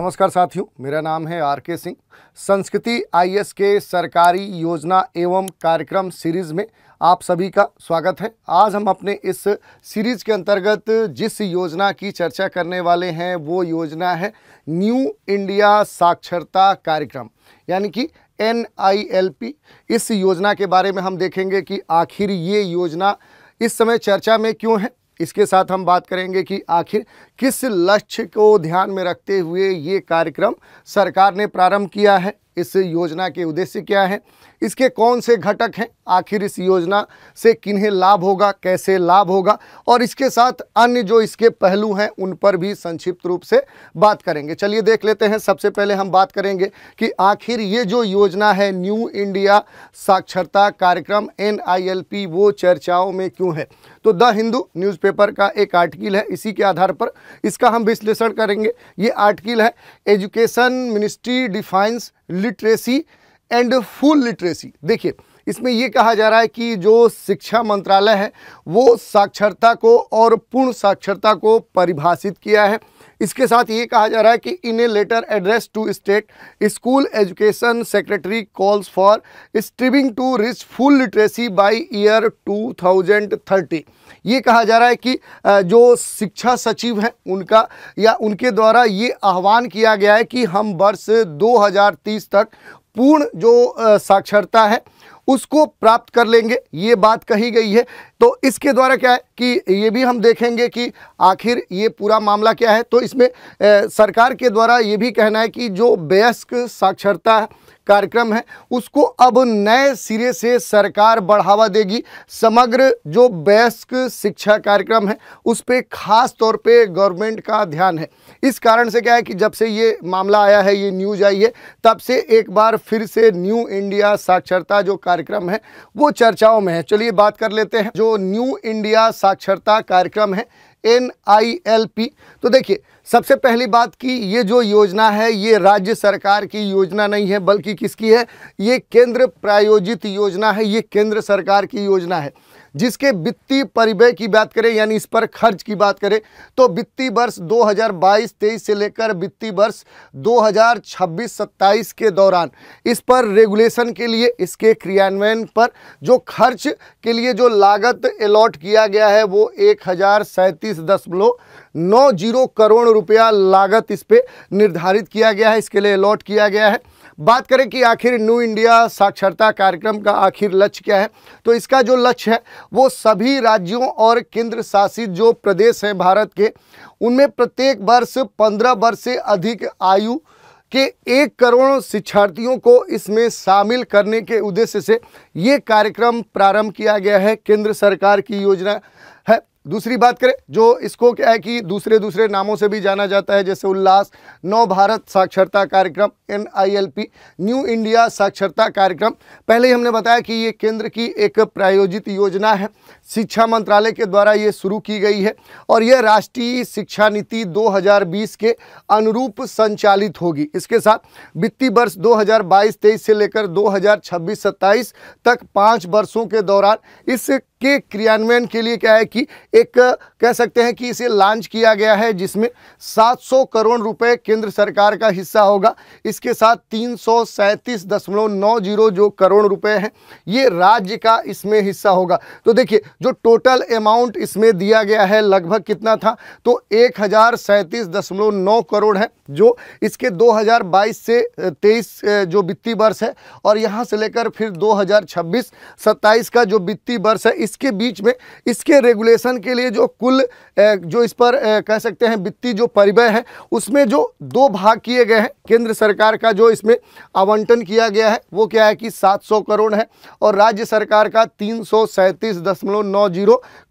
नमस्कार साथियों मेरा नाम है आर के सिंह संस्कृति आईएएस के सरकारी योजना एवं कार्यक्रम सीरीज़ में आप सभी का स्वागत है आज हम अपने इस सीरीज़ के अंतर्गत जिस योजना की चर्चा करने वाले हैं वो योजना है न्यू इंडिया साक्षरता कार्यक्रम यानी कि एन इस योजना के बारे में हम देखेंगे कि आखिर ये योजना इस समय चर्चा में क्यों है इसके साथ हम बात करेंगे कि आखिर किस लक्ष्य को ध्यान में रखते हुए ये कार्यक्रम सरकार ने प्रारंभ किया है इस योजना के उद्देश्य क्या है इसके कौन से घटक हैं आखिर इस योजना से किन्हें लाभ होगा कैसे लाभ होगा और इसके साथ अन्य जो इसके पहलू हैं उन पर भी संक्षिप्त रूप से बात करेंगे चलिए देख लेते हैं सबसे पहले हम बात करेंगे कि आखिर ये जो योजना है न्यू इंडिया साक्षरता कार्यक्रम एन वो चर्चाओं में क्यों है तो द हिंदू न्यूज़पेपर का एक आर्टिकल है इसी के आधार पर इसका हम विश्लेषण करेंगे ये आर्टिकल है education ministry defines literacy and full literacy देखिए इसमें ये कहा जा रहा है कि जो शिक्षा मंत्रालय है वो साक्षरता को और पूर्ण साक्षरता को परिभाषित किया है इसके साथ ये कहा जा रहा है कि in a letter address to state school education secretary calls for striving to reach full literacy by year 2030 ये कहा जा रहा है कि जो शिक्षा सचिव हैं उनका या उनके द्वारा ये आह्वान किया गया है कि हम वर्ष 2030 तक पूर्ण जो साक्षरता है उसको प्राप्त कर लेंगे ये बात कही गई है तो इसके द्वारा क्या है कि ये भी हम देखेंगे कि आखिर ये पूरा मामला क्या है तो इसमें सरकार के द्वारा ये भी कहना है कि जो वयस्क साक्षरता है कार्यक्रम है उसको अब नए सिरे से सरकार बढ़ावा देगी समग्र जो वयस्क शिक्षा कार्यक्रम है उस पर ख़ास तौर पे गवर्नमेंट का ध्यान है इस कारण से क्या है कि जब से ये मामला आया है ये न्यूज आई है तब से एक बार फिर से न्यू इंडिया साक्षरता जो कार्यक्रम है वो चर्चाओं में है चलिए बात कर लेते हैं जो न्यू इंडिया साक्षरता कार्यक्रम है एन आई एल पी तो देखिए सबसे पहली बात की ये जो योजना है ये राज्य सरकार की योजना नहीं है बल्कि किसकी है ये केंद्र प्रायोजित योजना है ये केंद्र सरकार की योजना है जिसके वित्तीय परिव्यय की बात करें यानी इस पर खर्च की बात करें तो वित्तीय वर्ष 2022-23 से लेकर वित्तीय वर्ष 2026-27 के दौरान इस पर रेगुलेशन के लिए इसके क्रियान्वयन पर जो खर्च के लिए जो लागत अलॉट किया गया है वो एक नौ जीरो करोड़ रुपया लागत इस पर निर्धारित किया गया है इसके लिए अलॉट किया गया है बात करें कि आखिर न्यू इंडिया साक्षरता कार्यक्रम का आखिर लक्ष्य क्या है तो इसका जो लक्ष्य है वो सभी राज्यों और केंद्र शासित जो प्रदेश हैं भारत के उनमें प्रत्येक वर्ष पंद्रह वर्ष से अधिक आयु के एक करोड़ शिक्षार्थियों को इसमें शामिल करने के उद्देश्य से ये कार्यक्रम प्रारंभ किया गया है केंद्र सरकार की योजना दूसरी बात करें जो इसको क्या है कि दूसरे दूसरे नामों से भी जाना जाता है जैसे उल्लास नव भारत साक्षरता कार्यक्रम एन न्यू इंडिया साक्षरता कार्यक्रम पहले ही हमने बताया कि ये केंद्र की एक प्रायोजित योजना है शिक्षा मंत्रालय के द्वारा ये शुरू की गई है और यह राष्ट्रीय शिक्षा नीति 2020 के अनुरूप संचालित होगी इसके साथ वित्तीय वर्ष 2022-23 से लेकर 2026-27 तक पाँच वर्षों के दौरान इस के क्रियान्वयन के लिए क्या है कि एक कह सकते हैं कि इसे लॉन्च किया गया है जिसमें 700 करोड़ रुपए केंद्र सरकार का हिस्सा होगा इसके साथ तीन जो करोड़ रुपए हैं ये राज्य का इसमें हिस्सा होगा तो देखिए जो टोटल अमाउंट इसमें दिया गया है लगभग कितना था तो एक करोड़ है जो इसके 2022 से 23 जो वित्तीय वर्ष है और यहाँ से लेकर फिर 2026 27 का जो वित्तीय वर्ष है इस इसके बीच में इसके रेगुलेशन के लिए जो कुल जो इस पर कह सकते हैं वित्तीय जो परिवय है उसमें जो दो भाग किए गए हैं केंद्र सरकार का जो इसमें आवंटन किया गया है वो क्या है कि 700 करोड़ है और राज्य सरकार का तीन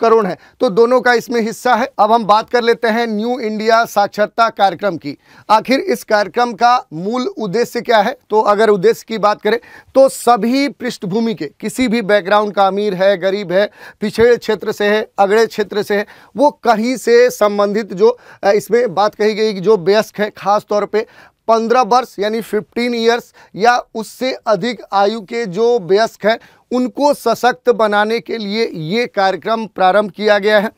करोड़ है तो दोनों का इसमें हिस्सा है अब हम बात कर लेते हैं न्यू इंडिया साक्षरता कार्यक्रम की आखिर इस कार्यक्रम का मूल उद्देश्य क्या है तो अगर उद्देश्य की बात करें तो सभी पृष्ठभूमि के किसी भी बैकग्राउंड का अमीर है गरीब है पिछड़े क्षेत्र से है अगड़े क्षेत्र से है वो कहीं से संबंधित जो इसमें बात कही गई कि जो वयस्क है खास तौर पे पंद्रह वर्ष यानी फिफ्टीन ईयर्स या उससे अधिक आयु के जो वयस्क हैं उनको सशक्त बनाने के लिए ये कार्यक्रम प्रारंभ किया गया है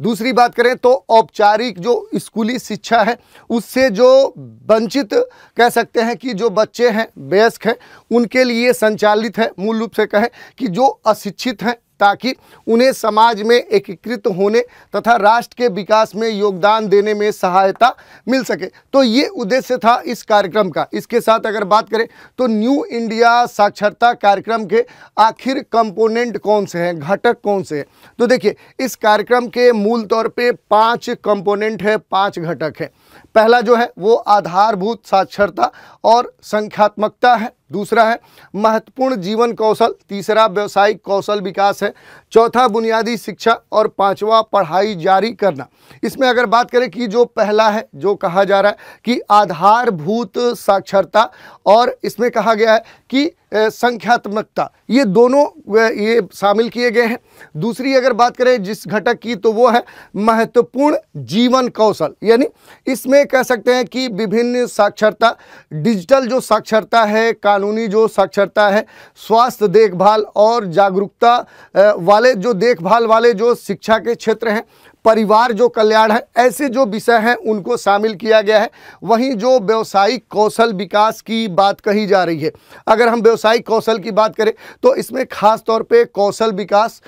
दूसरी बात करें तो औपचारिक जो स्कूली शिक्षा है उससे जो वंचित कह सकते हैं कि जो बच्चे हैं वयस्क हैं उनके लिए संचालित है मूल रूप से कहें कि जो अशिक्षित हैं ताकि उन्हें समाज में एकीकृत होने तथा राष्ट्र के विकास में योगदान देने में सहायता मिल सके तो ये उद्देश्य था इस कार्यक्रम का इसके साथ अगर बात करें तो न्यू इंडिया साक्षरता कार्यक्रम के आखिर कंपोनेंट कौन से हैं घटक कौन से हैं तो देखिए इस कार्यक्रम के मूल तौर पे पांच कंपोनेंट है पांच घटक है पहला जो है वो आधारभूत साक्षरता और संख्यात्मकता है दूसरा है महत्वपूर्ण जीवन कौशल तीसरा व्यवसायिक कौशल विकास है चौथा बुनियादी शिक्षा और पांचवा पढ़ाई जारी करना इसमें अगर बात करें कि जो पहला है जो कहा जा रहा है कि आधारभूत साक्षरता और इसमें कहा गया है कि संख्यात्मकता ये दोनों ये शामिल किए गए हैं दूसरी अगर बात करें जिस घटक की तो वो है महत्वपूर्ण जीवन कौशल यानी इसमें कह सकते हैं कि विभिन्न साक्षरता डिजिटल जो साक्षरता है का कानूनी जो साक्षरता है स्वास्थ्य देखभाल और जागरूकता वाले जो देखभाल वाले जो शिक्षा के क्षेत्र हैं परिवार जो कल्याण है ऐसे जो विषय हैं उनको शामिल किया गया है वहीं जो व्यवसायिक कौशल विकास की बात कही जा रही है अगर हम व्यवसायिक कौशल की बात करें तो इसमें खास तौर पे कौशल विकास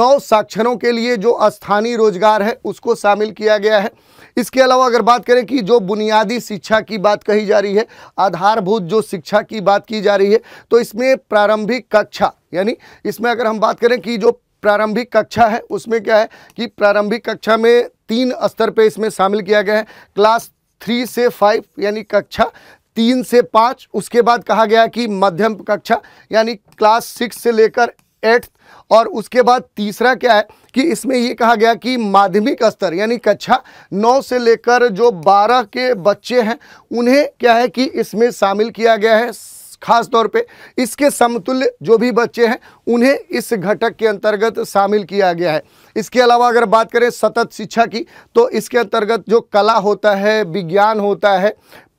नौ साक्षरों के लिए जो स्थानीय रोजगार है उसको शामिल किया गया है इसके अलावा अगर बात करें कि जो बुनियादी शिक्षा की बात कही जा रही है आधारभूत जो शिक्षा की बात की जा रही है तो इसमें प्रारंभिक कक्षा यानी इसमें अगर हम बात करें कि जो प्रारंभिक कक्षा है उसमें क्या है कि प्रारंभिक कक्षा में तीन स्तर पे इसमें शामिल किया गया है क्लास थ्री से फाइव यानी कक्षा तीन से पाँच उसके बाद कहा गया कि मध्यम कक्षा यानी क्लास सिक्स से लेकर एट्थ और उसके बाद तीसरा क्या है कि इसमें ये कहा गया कि माध्यमिक स्तर यानी कक्षा नौ से लेकर जो बारह के बच्चे हैं उन्हें क्या है कि इसमें शामिल किया गया है खास तौर पे इसके समतुल्य जो भी बच्चे हैं उन्हें इस घटक के अंतर्गत शामिल किया गया है इसके अलावा अगर बात करें सतत शिक्षा की तो इसके अंतर्गत जो कला होता है विज्ञान होता है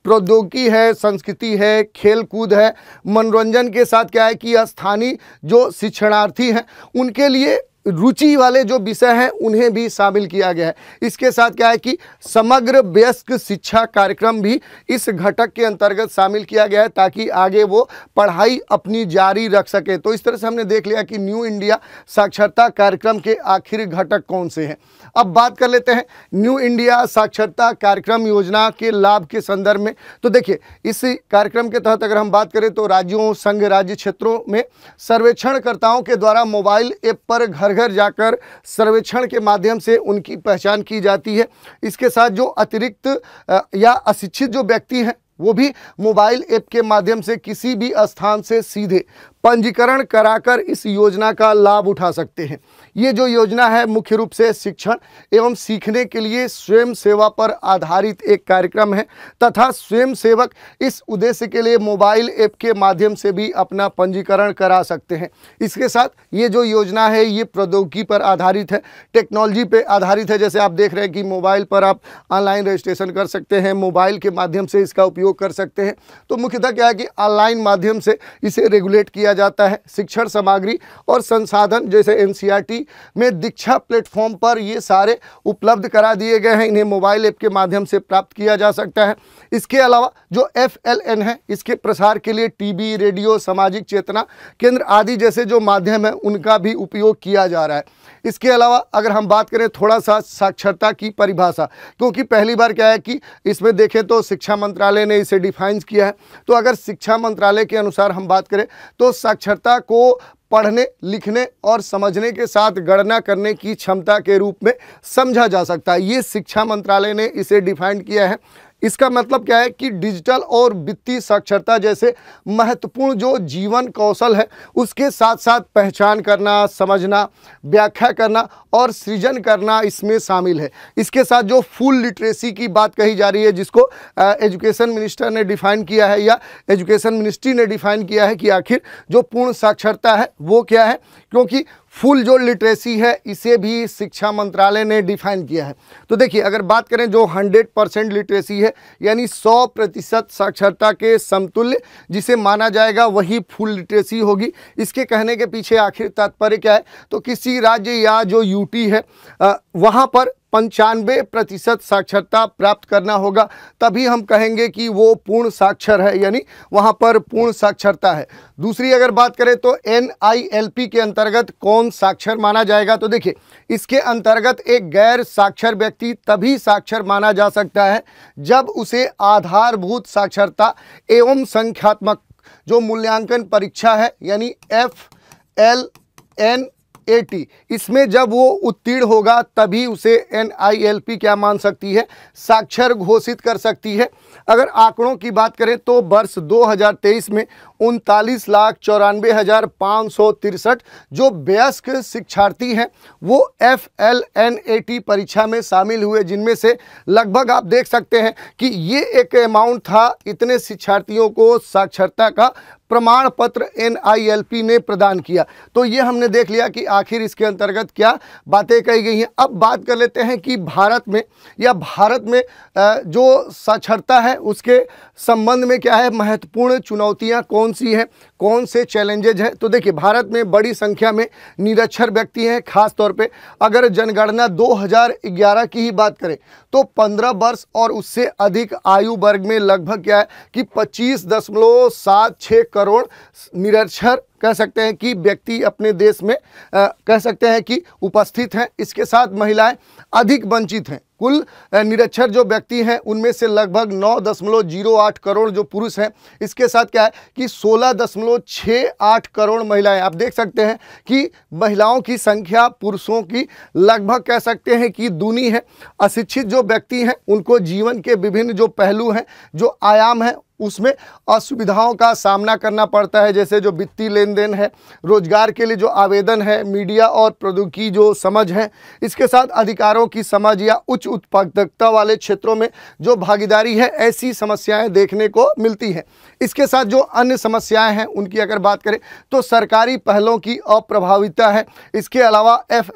प्रौद्योगिकी है संस्कृति है खेल कूद है मनोरंजन के साथ क्या है कि स्थानीय जो शिक्षणार्थी हैं उनके लिए रुचि वाले जो विषय हैं उन्हें भी शामिल किया गया है इसके साथ क्या है कि समग्र वयस्क शिक्षा कार्यक्रम भी इस घटक के अंतर्गत शामिल किया गया है ताकि आगे वो पढ़ाई अपनी जारी रख सके तो इस तरह से हमने देख लिया कि न्यू इंडिया साक्षरता कार्यक्रम के आखिरी घटक कौन से हैं अब बात कर लेते हैं न्यू इंडिया साक्षरता कार्यक्रम योजना के लाभ के संदर्भ में तो देखिए इस कार्यक्रम के तहत अगर हम बात करें तो राज्यों संघ राज्य क्षेत्रों में सर्वेक्षणकर्ताओं के द्वारा मोबाइल ऐप पर घर घर जाकर सर्वेक्षण के माध्यम से उनकी पहचान की जाती है इसके साथ जो अतिरिक्त या अशिक्षित जो व्यक्ति हैं वो भी मोबाइल ऐप के माध्यम से किसी भी स्थान से सीधे पंजीकरण कराकर इस योजना का लाभ उठा सकते हैं ये जो योजना है मुख्य रूप से शिक्षण एवं सीखने के लिए स्वयं सेवा पर आधारित एक कार्यक्रम है तथा स्वयं सेवक इस उद्देश्य के लिए मोबाइल ऐप के माध्यम से भी अपना पंजीकरण करा सकते हैं इसके साथ ये जो योजना है ये प्रौद्योगिकी पर आधारित है टेक्नोलॉजी पर आधारित है जैसे आप देख रहे हैं कि मोबाइल पर आप ऑनलाइन रजिस्ट्रेशन कर सकते हैं मोबाइल के माध्यम से इसका उपयोग कर सकते हैं तो मुख्यतः क्या है कि ऑनलाइन माध्यम से इसे रेगुलेट किया दिया जाता है शिक्षण सामग्री और संसाधन जैसे एन e में दीक्षा प्लेटफॉर्म पर ये सारे उपलब्ध करा दिए गए हैं इन्हें मोबाइल ऐप के माध्यम से प्राप्त किया जा सकता है इसके अलावा जो एफ है इसके प्रसार के लिए टीवी रेडियो सामाजिक चेतना केंद्र आदि जैसे जो माध्यम है उनका भी उपयोग किया जा रहा है इसके अलावा अगर हम बात करें थोड़ा सा साक्षरता की परिभाषा क्योंकि पहली बार क्या है कि इसमें देखें तो शिक्षा मंत्रालय ने इसे डिफाइन किया है तो अगर शिक्षा मंत्रालय के अनुसार हम बात करें तो साक्षरता को पढ़ने लिखने और समझने के साथ गणना करने की क्षमता के रूप में समझा जा सकता है ये शिक्षा मंत्रालय ने इसे डिफाइंड किया है इसका मतलब क्या है कि डिजिटल और वित्तीय साक्षरता जैसे महत्वपूर्ण जो जीवन कौशल है उसके साथ साथ पहचान करना समझना व्याख्या करना और सृजन करना इसमें शामिल है इसके साथ जो फुल लिटरेसी की बात कही जा रही है जिसको एजुकेशन मिनिस्टर ने डिफाइन किया है या एजुकेशन मिनिस्ट्री ने डिफाइन किया है कि आखिर जो पूर्ण साक्षरता है वो क्या है क्योंकि फुल जो लिटरेसी है इसे भी शिक्षा मंत्रालय ने डिफाइन किया है तो देखिए अगर बात करें जो 100 परसेंट लिटरेसी है यानी 100 प्रतिशत साक्षरता के समतुल्य जिसे माना जाएगा वही फुल लिटरेसी होगी इसके कहने के पीछे आखिर तात्पर्य क्या है तो किसी राज्य या जो यूटी है वहाँ पर पंचानवे प्रतिशत साक्षरता प्राप्त करना होगा तभी हम कहेंगे कि वो पूर्ण साक्षर है यानी वहाँ पर पूर्ण साक्षरता है दूसरी अगर बात करें तो एन के अंतर्गत कौन साक्षर माना जाएगा तो देखिए इसके अंतर्गत एक गैर साक्षर व्यक्ति तभी साक्षर माना जा सकता है जब उसे आधारभूत साक्षरता एवं संख्यात्मक जो मूल्यांकन परीक्षा है यानी एफ एल एन एटी इसमें जब वो उत्तीर्ण होगा तभी उसे एन क्या मान सकती है साक्षर घोषित कर सकती है अगर आंकड़ों की बात करें तो वर्ष 2023 में उनतालीस लाख चौरानवे हज़ार पाँच सौ तिरसठ जो वयस्क शिक्षार्थी हैं वो F L N A T परीक्षा में शामिल हुए जिनमें से लगभग आप देख सकते हैं कि ये एक अमाउंट था इतने शिक्षार्थियों को साक्षरता का प्रमाण पत्र पी ने प्रदान किया तो ये हमने देख लिया कि आखिर इसके अंतर्गत क्या बातें कही गई हैं अब बात कर लेते हैं कि भारत में या भारत में जो साक्षरता है उसके संबंध में क्या है महत्वपूर्ण चुनौतियां कौन कौन सी है कौन से चैलेंजेज हैं तो देखिए भारत में बड़ी संख्या में निरक्षर व्यक्ति हैं खासतौर पे अगर जनगणना 2011 की ही बात करें तो 15 वर्ष और उससे अधिक आयु वर्ग में लगभग क्या है कि पच्चीस करोड़ निरक्षर कह सकते हैं कि व्यक्ति अपने देश में आ, कह सकते हैं कि उपस्थित हैं इसके साथ महिलाएं अधिक वंचित हैं कुल निरक्षर जो व्यक्ति हैं उनमें से लगभग नौ दशमलव जीरो आठ करोड़ जो पुरुष हैं इसके साथ क्या है कि सोलह दशमलव छः आठ करोड़ महिलाएं आप देख सकते हैं कि महिलाओं की संख्या पुरुषों की लगभग कह सकते हैं कि दूनी है अशिक्षित जो व्यक्ति हैं उनको जीवन के विभिन्न जो पहलू हैं जो आयाम हैं उसमें असुविधाओं का सामना करना पड़ता है जैसे जो वित्तीय लेन देन है रोजगार के लिए जो आवेदन है मीडिया और प्रौद्योगिकी जो समझ है इसके साथ अधिकारों की समझ या उच्च उत्पादकता वाले क्षेत्रों में जो भागीदारी है ऐसी समस्याएं देखने को मिलती हैं इसके साथ जो अन्य समस्याएं हैं उनकी अगर बात करें तो सरकारी पहलों की अप्रभाविता है इसके अलावा एफ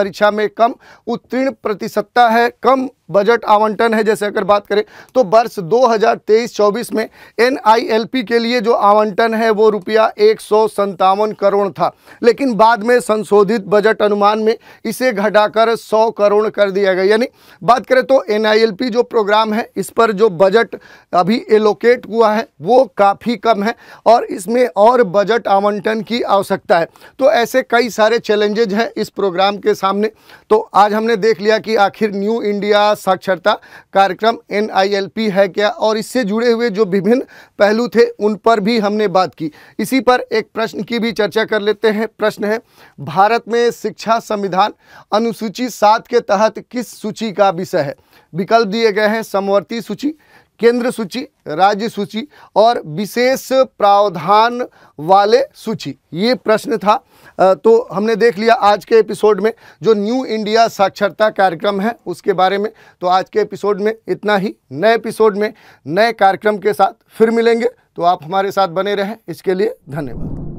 परीक्षा में कम उत्तीर्ण प्रतिशतता है कम बजट आवंटन है जैसे अगर बात करें तो वर्ष 2023-24 में एन के लिए जो आवंटन है वो रुपया एक करोड़ था लेकिन बाद में संशोधित बजट अनुमान में इसे घटाकर 100 करोड़ कर दिया गया यानी बात करें तो एन जो प्रोग्राम है इस पर जो बजट अभी एलोकेट हुआ है वो काफ़ी कम है और इसमें और बजट आवंटन की आवश्यकता है तो ऐसे कई सारे चैलेंजेज हैं इस प्रोग्राम के सामने तो आज हमने देख लिया कि आखिर न्यू इंडिया साक्षरता कार्यक्रम एन है क्या और इससे जुड़े हुए जो विभिन्न पहलू थे उन पर भी हमने बात की इसी पर एक प्रश्न की भी चर्चा कर लेते हैं प्रश्न है भारत में शिक्षा संविधान अनुसूची सात के तहत किस सूची का विषय है विकल्प दिए गए हैं समवर्ती सूची केंद्र सूची राज्य सूची और विशेष प्रावधान वाले सूची ये प्रश्न था तो हमने देख लिया आज के एपिसोड में जो न्यू इंडिया साक्षरता कार्यक्रम है उसके बारे में तो आज के एपिसोड में इतना ही नए एपिसोड में नए कार्यक्रम के साथ फिर मिलेंगे तो आप हमारे साथ बने रहें इसके लिए धन्यवाद